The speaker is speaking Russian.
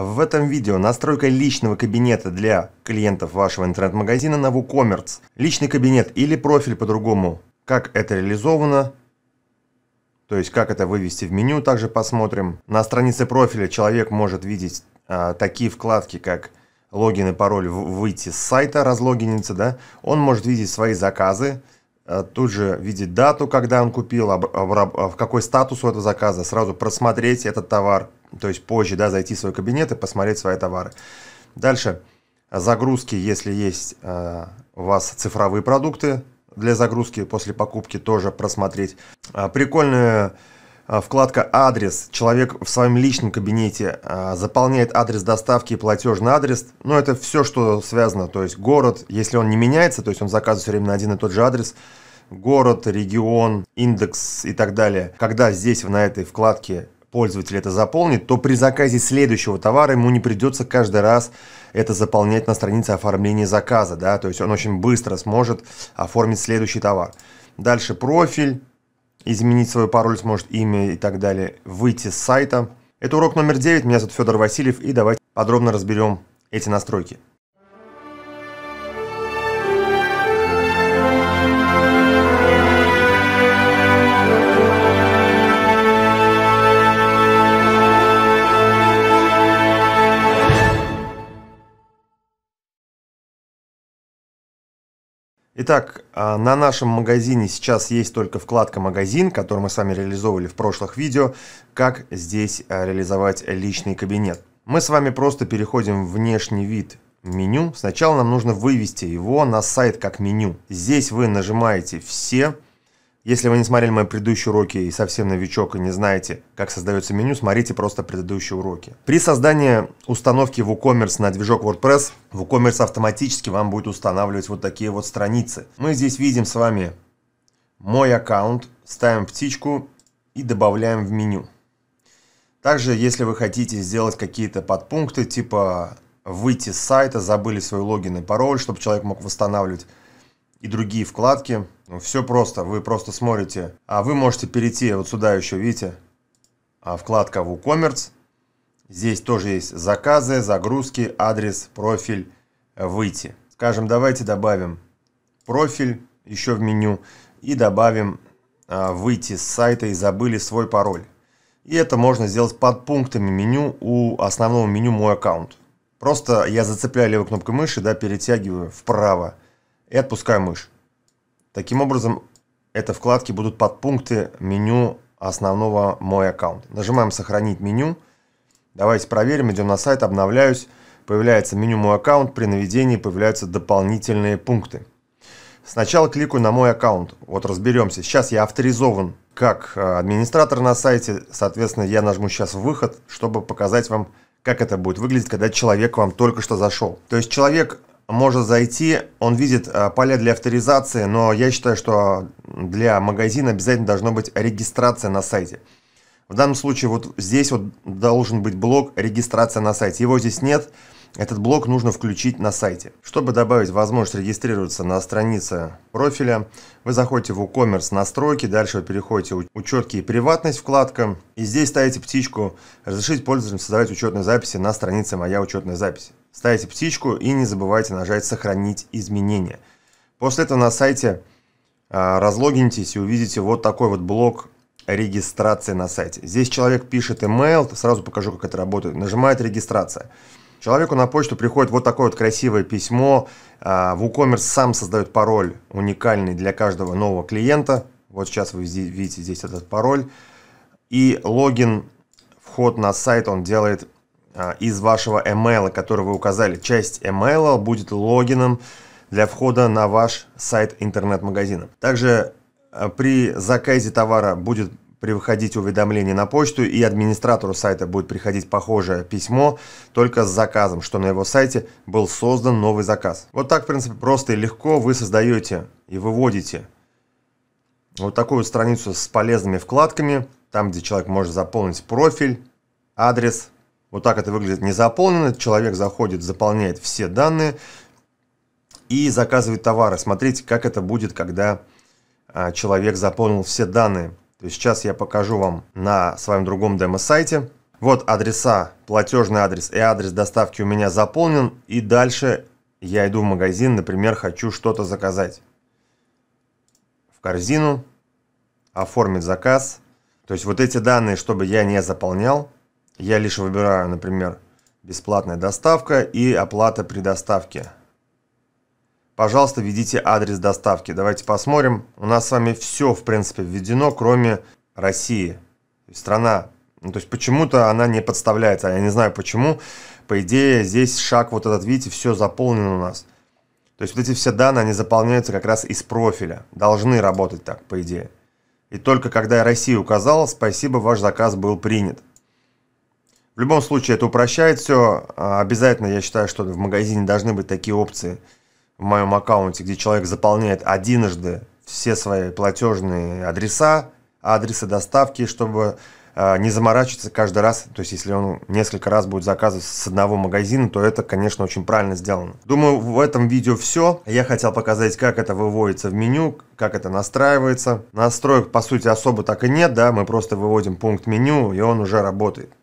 В этом видео настройка личного кабинета для клиентов вашего интернет-магазина на WooCommerce. Личный кабинет или профиль по-другому. Как это реализовано, то есть как это вывести в меню, также посмотрим. На странице профиля человек может видеть а, такие вкладки, как логин и пароль выйти с сайта, разлогиниться, да. Он может видеть свои заказы, а, тут же видеть дату, когда он купил, об, об, об, в какой статус у этого заказа, сразу просмотреть этот товар – то есть позже, да, зайти в свой кабинет и посмотреть свои товары. Дальше, загрузки, если есть э, у вас цифровые продукты для загрузки после покупки, тоже просмотреть. А, прикольная а, вкладка «Адрес». Человек в своем личном кабинете а, заполняет адрес доставки и платежный адрес. Но ну, это все, что связано, то есть город, если он не меняется, то есть он заказывает все время на один и тот же адрес, город, регион, индекс и так далее. Когда здесь, на этой вкладке пользователь это заполнит, то при заказе следующего товара ему не придется каждый раз это заполнять на странице оформления заказа, да, то есть он очень быстро сможет оформить следующий товар. Дальше профиль, изменить свой пароль сможет, имя и так далее, выйти с сайта. Это урок номер 9, меня зовут Федор Васильев, и давайте подробно разберем эти настройки. Итак, а, на нашем магазине сейчас есть только вкладка «Магазин», которую мы сами реализовывали в прошлых видео, как здесь а, реализовать личный кабинет. Мы с вами просто переходим в внешний вид меню. Сначала нам нужно вывести его на сайт как меню. Здесь вы нажимаете «Все», если вы не смотрели мои предыдущие уроки и совсем новичок и не знаете, как создается меню, смотрите просто предыдущие уроки. При создании установки WooCommerce на движок WordPress, WooCommerce автоматически вам будет устанавливать вот такие вот страницы. Мы здесь видим с вами мой аккаунт, ставим птичку и добавляем в меню. Также, если вы хотите сделать какие-то подпункты, типа выйти с сайта, забыли свой логин и пароль, чтобы человек мог восстанавливать и другие вкладки. Ну, Все просто, вы просто смотрите. А вы можете перейти вот сюда еще, видите, а, вкладка WooCommerce. Здесь тоже есть заказы, загрузки, адрес, профиль, э, выйти. Скажем, давайте добавим профиль еще в меню и добавим а, выйти с сайта и забыли свой пароль. И это можно сделать под пунктами меню у основного меню «Мой аккаунт». Просто я зацепляю левой кнопкой мыши, да, перетягиваю вправо и отпускаю мышь. Таким образом, это вкладки будут под пункты меню основного «Мой аккаунт». Нажимаем «Сохранить меню». Давайте проверим, идем на сайт, обновляюсь. Появляется меню «Мой аккаунт», при наведении появляются дополнительные пункты. Сначала кликаю на мой аккаунт. Вот разберемся. Сейчас я авторизован как э, администратор на сайте. Соответственно, я нажму сейчас выход, чтобы показать вам, как это будет выглядеть, когда человек вам только что зашел. То есть человек может зайти, он видит э, поле для авторизации, но я считаю, что для магазина обязательно должна быть регистрация на сайте. В данном случае вот здесь вот должен быть блок регистрация на сайте. Его здесь нет, этот блок нужно включить на сайте. Чтобы добавить возможность регистрироваться на странице профиля, вы заходите в WooCommerce настройки, дальше вы переходите в учетки и приватность вкладка, и здесь ставите птичку «Разрешить пользователям создавать учетные записи на странице «Моя учетная запись». Ставите птичку и не забывайте нажать «Сохранить изменения». После этого на сайте а, разлогинитесь и увидите вот такой вот блок регистрации на сайте. Здесь человек пишет email, сразу покажу, как это работает, нажимает «Регистрация». Человеку на почту приходит вот такое вот красивое письмо. WooCommerce а, сам создает пароль уникальный для каждого нового клиента. Вот сейчас вы видите здесь этот пароль. И логин, вход на сайт он делает а, из вашего email, который вы указали. Часть email будет логином для входа на ваш сайт интернет-магазина. Также а, при заказе товара будет приходить уведомление на почту, и администратору сайта будет приходить похожее письмо, только с заказом, что на его сайте был создан новый заказ. Вот так, в принципе, просто и легко вы создаете и выводите вот такую страницу с полезными вкладками, там, где человек может заполнить профиль, адрес, вот так это выглядит не заполнено. Человек заходит, заполняет все данные и заказывает товары. Смотрите, как это будет, когда а, человек заполнил все данные. То есть сейчас я покажу вам на своем другом демо-сайте. Вот адреса, платежный адрес и адрес доставки у меня заполнен. И дальше я иду в магазин, например, хочу что-то заказать. В корзину, оформить заказ. То есть вот эти данные, чтобы я не заполнял, я лишь выбираю, например, бесплатная доставка и оплата при доставке. Пожалуйста, введите адрес доставки. Давайте посмотрим. У нас с вами все, в принципе, введено, кроме России. Страна. Ну, то есть почему-то она не подставляется. Я не знаю почему. По идее, здесь шаг вот этот, видите, все заполнено у нас. То есть вот эти все данные, они заполняются как раз из профиля. Должны работать так, по идее. И только когда я Россию указал, спасибо, ваш заказ был принят. В любом случае, это упрощает все. А, обязательно, я считаю, что в магазине должны быть такие опции в моем аккаунте, где человек заполняет единожды все свои платежные адреса, а адресы доставки, чтобы а, не заморачиваться каждый раз, то есть если он несколько раз будет заказывать с одного магазина, то это, конечно, очень правильно сделано. Думаю, в этом видео все. Я хотел показать, как это выводится в меню, как это настраивается. Настроек, по сути, особо так и нет, да, мы просто выводим пункт меню, и он уже работает.